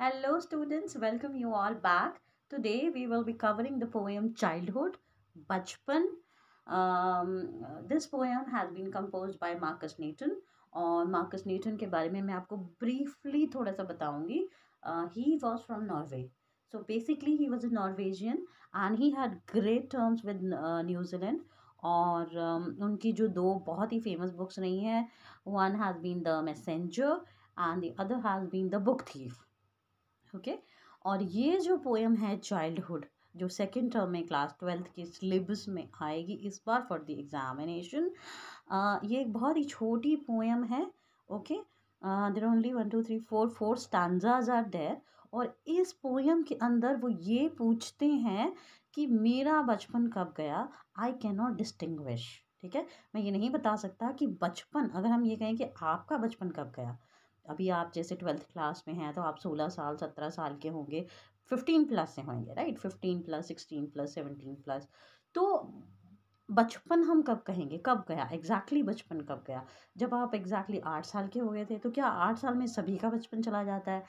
Hello students welcome you all back Today we will be covering the poem Childhood, Bachpan. Um, this poem has been composed by Marcus Newton. और Marcus Newton के बारे में मैं आपको briefly थोड़ा सा बताऊंगी he was from Norway so basically he was a Norwegian and he had great terms with New Zealand और um, उनकी जो दो बहुत ही फेमस बुक्स रही हैं one has been the messenger and the other has been the book thief okay और ये जो पोएम है चाइल्डहुड जो सेकेंड टर्म में क्लास ट्वेल्थ के सिलेबस में आएगी इस बार फॉर द एग्ज़ामिनेशन ये एक बहुत ही छोटी पोएम है okay there only one two three four four stanzas are there और इस पोएम के अंदर वो ये पूछते हैं कि मेरा बचपन कब गया आई कैन नॉट डिस्टिंग्विश ठीक है मैं ये नहीं बता सकता कि बचपन अगर हम ये कहें कि आपका बचपन कब गया अभी आप जैसे ट्वेल्थ क्लास में हैं तो आप सोलह साल सत्रह साल के होंगे फिफ्टीन प्लस से होंगे right fifteen plus sixteen plus seventeen plus तो बचपन हम कब कहेंगे कब गया एग्जैक्टली exactly बचपन कब गया जब आप एग्जैक्टली exactly आठ साल के हो गए थे तो क्या आठ साल में सभी का बचपन चला जाता है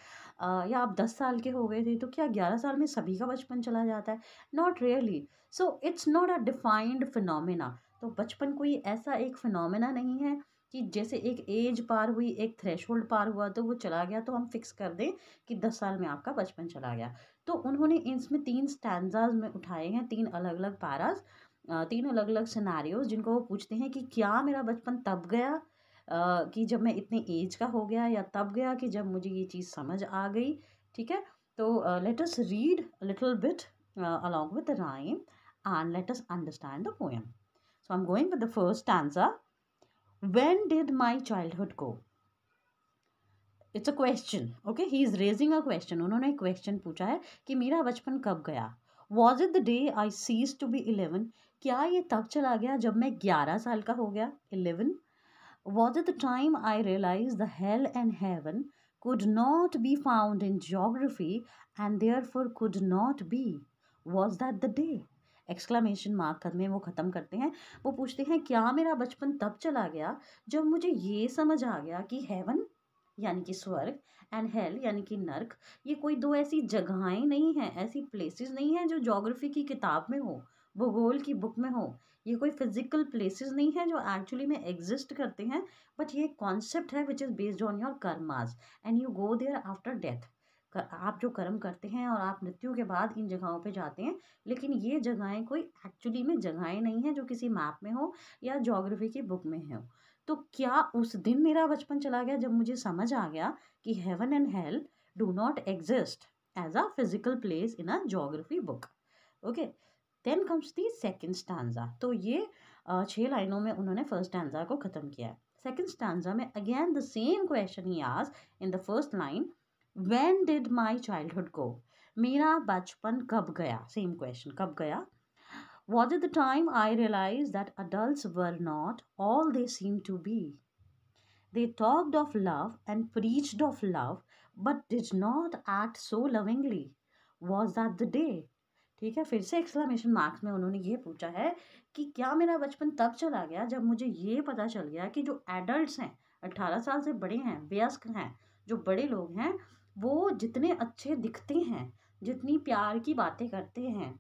uh, या आप दस साल के हो गए थे तो क्या ग्यारह साल में सभी का बचपन चला जाता है not really so it's not a defined phenomena तो बचपन कोई ऐसा एक फिनोमिना नहीं है कि जैसे एक एज पार हुई एक थ्रेश होल्ड पार हुआ तो वो चला गया तो हम फिक्स कर दें कि दस साल में आपका बचपन चला गया तो उन्होंने इसमें तीन स्टैंडाज में उठाए हैं तीन अलग अलग पाराज तीन अलग अलग सिनारियोज जिनको वो पूछते हैं कि क्या मेरा बचपन तब गया कि जब मैं इतने एज का हो गया या तब गया कि जब मुझे ये चीज़ समझ आ गई ठीक है तो let's read little bit along with rhyme and let's understand the poem so I am going with the first answer When did my childhood go? It's a question okay he is raising a question उन्होंने question पूछा है कि मेरा बचपन कब गया was it the day I cease to be eleven क्या ये तब चला गया जब मैं ग्यारह साल का हो गया eleven was it the time I realise the hell and heaven could not be found in geography and therefore could not be. Was that the day? Exclamation mark में वो ख़त्म करते हैं वो पूछते हैं क्या मेरा बचपन तब चला गया जब मुझे ये समझ आ गया कि हेवन यानी कि स्वर्ग एंड हेल यानी कि नर्क ये कोई दो ऐसी जगहें नहीं हैं ऐसी प्लेसेस नहीं हैं जो जोग्राफी की किताब में हो भूगोल की बुक में हो ये कोई फिजिकल प्लेसेस नहीं हैं जो एक्चुअली में एग्जिस्ट करते हैं बट ये कॉन्सेप्ट है which is based on your karmas and you go there after death आप जो कर्म करते हैं और आप मृत्यु के बाद इन जगहों पे जाते हैं लेकिन ये जगहें कोई एक्चुअली में जगहें नहीं हैं जो किसी मैप में हो या जोग्राफी की बुक में हो तो क्या उस दिन मेरा बचपन चला गया जब मुझे समझ आ गया कि heaven and hell do not exist as a physical place in a geography book okay then comes the second stanza तो ये छः लाइनों में उन्होंने फर्स्ट स्टांजा को ख़त्म किया है सेकेंड स्टांजा में again the same question he आज in the first line when did my childhood go मेरा बचपन कब गया सेम क्वेश्चन कब गया was it the time I realise that adult were not all they seem to be they talked of love and preached of love but did not act so lovingly was that the day ठीक है फिर से एक्सप्लामेशन marks में उन्होंने ये पूछा है कि क्या मेरा बचपन तब चला गया जब मुझे ये पता चल गया कि जो एडल्ट हैं अट्ठारह साल से बड़े हैं व्यस्क हैं जो बड़े लोग हैं वो जितने अच्छे दिखते हैं जितनी प्यार की बातें करते हैं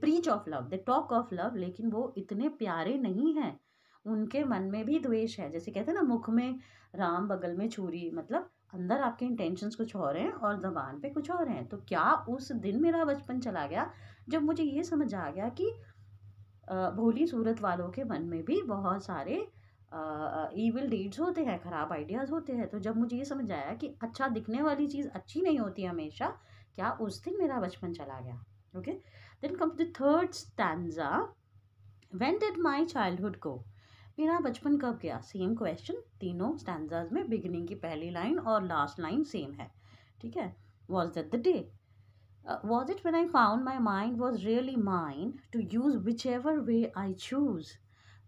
preach of love the talk of love लेकिन वो इतने प्यारे नहीं हैं उनके मन में भी द्वेष है जैसे कहते हैं ना मुख में राम बगल में छुरी मतलब अंदर आपके इंटेंशंस कुछ और हैं और जबान पे कुछ और हैं तो क्या उस दिन मेरा बचपन चला गया जब मुझे ये समझ आ गया कि भोली सूरत वालों के मन में भी बहुत सारे ईविल डीड्स होते हैं ख़राब आइडियाज़ होते हैं तो जब मुझे ये समझ आया कि अच्छा दिखने वाली चीज़ अच्छी नहीं होती हमेशा क्या उस दिन मेरा बचपन चला गया okay then comes the third stanza when did my childhood go मेरा बचपन कब गया सेम क्वेश्चन तीनों स्टैंडाज में बिगनिंग की पहली लाइन और लास्ट लाइन सेम है ठीक है was that the day was it when I found my mind was really mind to use whichever way I choose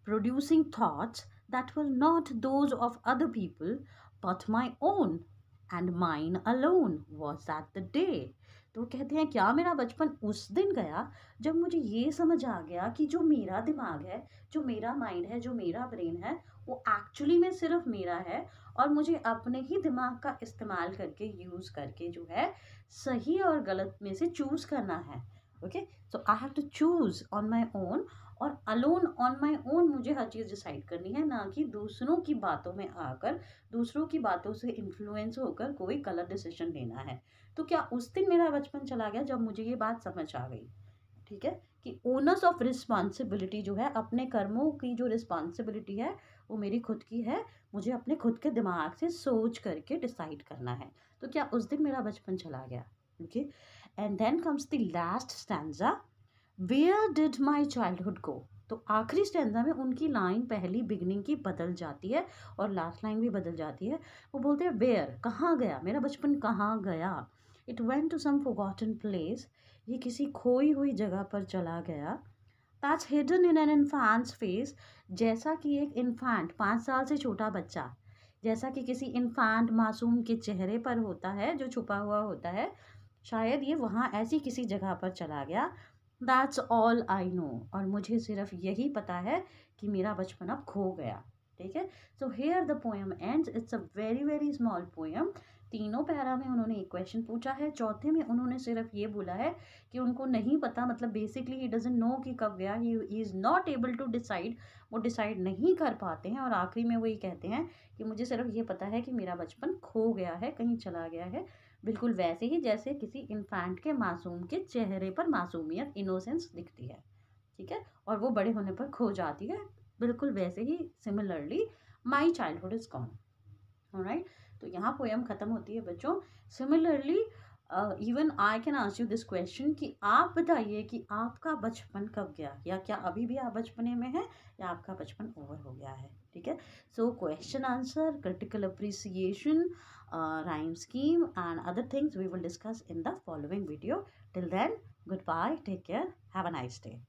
producing thoughts that were not those of other people, but my own and mine alone was that the day. तो कहते हैं क्या मेरा बचपन उस दिन गया जब मुझे ये समझ आ गया कि जो मेरा दिमाग है जो मेरा माइंड है जो मेरा ब्रेन है वो एक्चुअली में सिर्फ मेरा है और मुझे अपने ही दिमाग का इस्तेमाल करके यूज़ करके जो है सही और गलत में से चूज़ करना है okay so I have to choose on my own और अलोन ऑन माई ओन मुझे हर चीज़ डिसाइड करनी है ना कि दूसरों की बातों में आकर दूसरों की बातों से इन्फ्लुएंस होकर कोई गलत डिसीजन लेना है तो क्या उस दिन मेरा बचपन चला गया जब मुझे ये बात समझ आ गई ठीक है कि ओनर्स ऑफ रिस्पॉन्सिबिलिटी जो है अपने कर्मों की जो रिस्पॉन्सिबिलिटी है वो मेरी खुद की है मुझे अपने खुद के दिमाग से सोच करके डिसाइड करना है तो क्या उस दिन मेरा बचपन चला गया okay okay? And then comes the last stanza where did my childhood go तो आखिरी स्टैंडा में उनकी लाइन पहली बिगनिंग की बदल जाती है और लास्ट लाइन भी बदल जाती है वो बोलते हैं वेयर कहाँ गया मेरा बचपन कहाँ गया it went to some forgotten place ये किसी खोई हुई जगह पर चला गया that's hidden in an infant's face जैसा कि एक इन्फांट पाँच साल से छोटा बच्चा जैसा कि किसी इन्फांट मासूम के चेहरे पर होता है जो छुपा हुआ होता है शायद ये वहाँ ऐसी किसी जगह पर चला गया दैट्स ऑल आई नो और मुझे सिर्फ यही पता है कि मेरा बचपन अब खो गया ठीक है so here the poem and it's a very very small poem तीनों पैरा में उन्होंने एक क्वेश्चन पूछा है चौथे में उन्होंने सिर्फ ये बोला है कि उनको नहीं पता मतलब बेसिकली ही डजेंट नो कि कब गया he is not able to decide वो डिसाइड नहीं कर पाते हैं और आखिरी में वो ये कहते हैं कि मुझे सिर्फ ये पता है कि मेरा बचपन खो गया है कहीं चला गया है बिल्कुल वैसे ही जैसे किसी इन्फेंट के मासूम के चेहरे पर मासूमियत इनोसेंस दिखती है ठीक है और वो बड़े होने पर खो जाती है बिल्कुल वैसे ही similarly my childhood is gone right तो यहाँ पोएम ख़त्म होती है बच्चों similarly even I can answer this question कि आप बताइए कि आपका बचपन कब गया या क्या अभी भी आप बचपने में हैं या आपका बचपन ओवर हो गया है ठीक है so question answer critical appreciation rhyme scheme and other things we will discuss in the following video till then goodbye take care have a nice day